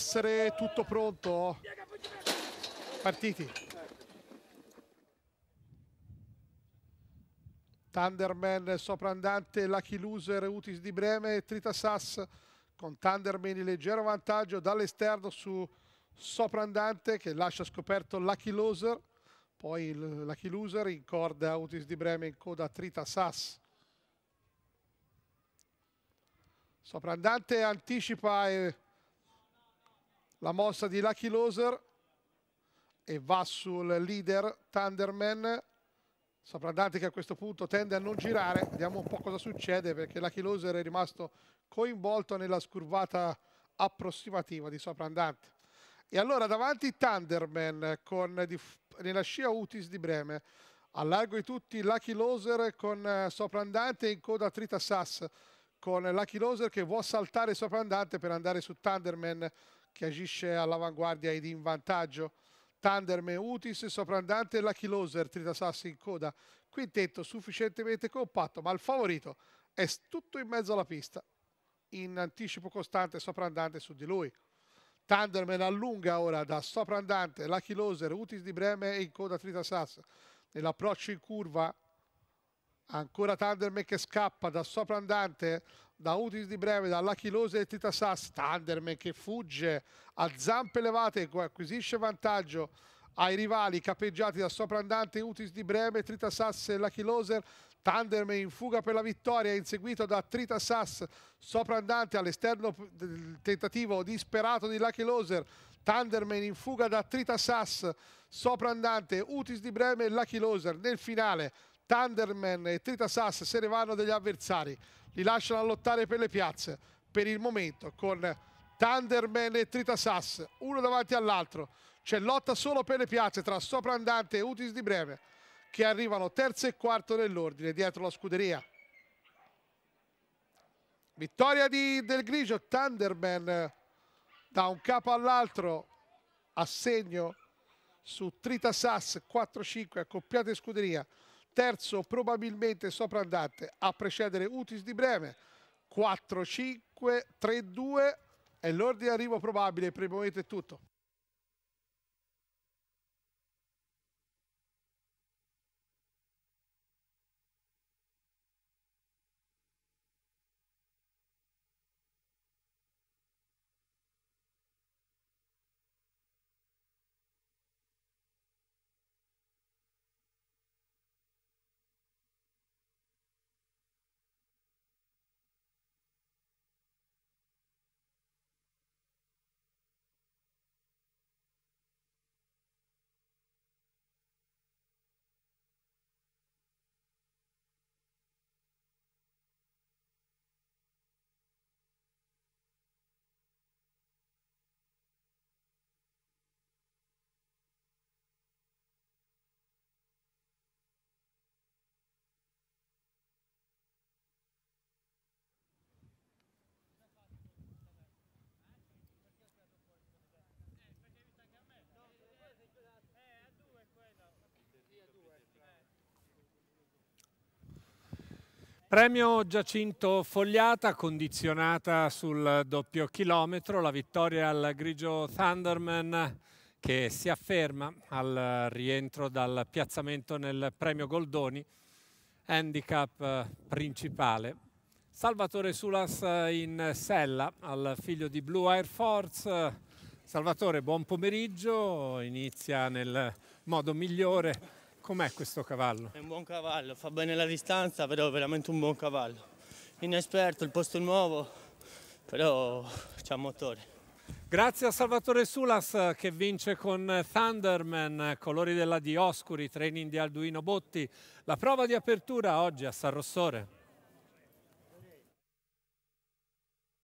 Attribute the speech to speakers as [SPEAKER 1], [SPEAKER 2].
[SPEAKER 1] essere tutto pronto. Partiti. Thunderman soprandante Lucky Loser Utis di Breme e Trita Sass con Thunderman in leggero vantaggio dall'esterno su soprandante che lascia scoperto Lucky Loser poi Lucky Loser in corda Utis di Breme in coda Trita Sass. soprandante anticipa e la mossa di Lucky Loser e va sul leader Thunderman Saprà che a questo punto tende a non girare vediamo un po' cosa succede perché Lucky Loser è rimasto coinvolto nella scurvata approssimativa di Soprandante e allora davanti Thunderman con, di, nella scia Utis di Breme allargo di tutti Lucky Loser con eh, Soprandante in coda Trita Sass con Lucky Loser che vuole saltare Soprandante per andare su Thunderman che agisce all'avanguardia ed in vantaggio. Thunderman, Utis, soprandante e Lucky Loser, Tritasassi in coda. Quintetto sufficientemente compatto, ma il favorito è tutto in mezzo alla pista, in anticipo costante soprandante su di lui. Thunderman allunga ora da soprandante, Lucky Loser, Utis di Breme e in coda Tritasassi. Nell'approccio in curva ancora Thunderman che scappa da soprandante, da Utis di Breve, da Lachilose e Tita Sass, Thunderman che fugge a zampe levate, acquisisce vantaggio ai rivali capeggiati da soprandante Andante, Utis di Breve, Trita Sass e Lachiloser. Thunderman in fuga per la vittoria, inseguito da Trita Sass, sopra all'esterno del tentativo disperato di Lucky Loser. Thunderman in fuga da Trita Sass, sopra Utis di Breme e Lucky Loser nel finale Thunderman e Trita Sass se ne vanno degli avversari, li lasciano a lottare per le piazze. Per il momento con Thunderman e Trita Sass, uno davanti all'altro, c'è lotta solo per le piazze tra Soprandante e Utis di Breve che arrivano terzo e quarto nell'ordine dietro la scuderia. Vittoria di Del Grigio, Thunderman da un capo all'altro a segno su Trita Sass 4-5 accoppiate scuderia terzo probabilmente Soprandante a precedere Utis di Breme, 4-5, 3-2 è l'ordine arrivo probabile per il momento è tutto.
[SPEAKER 2] Premio Giacinto Fogliata, condizionata sul doppio chilometro, la vittoria al grigio Thunderman che si afferma al rientro dal piazzamento nel premio Goldoni, handicap eh, principale. Salvatore Sulas eh, in sella al figlio di Blue Air Force. Salvatore, buon pomeriggio, inizia nel modo migliore Com'è questo cavallo? È un buon cavallo, fa bene la distanza, però è veramente un buon cavallo. Inesperto, il posto è nuovo, però c'ha motore. Grazie a Salvatore Sulas che vince con Thunderman, colori della Dioscuri, training di Alduino Botti. La prova di apertura oggi a San Rossore.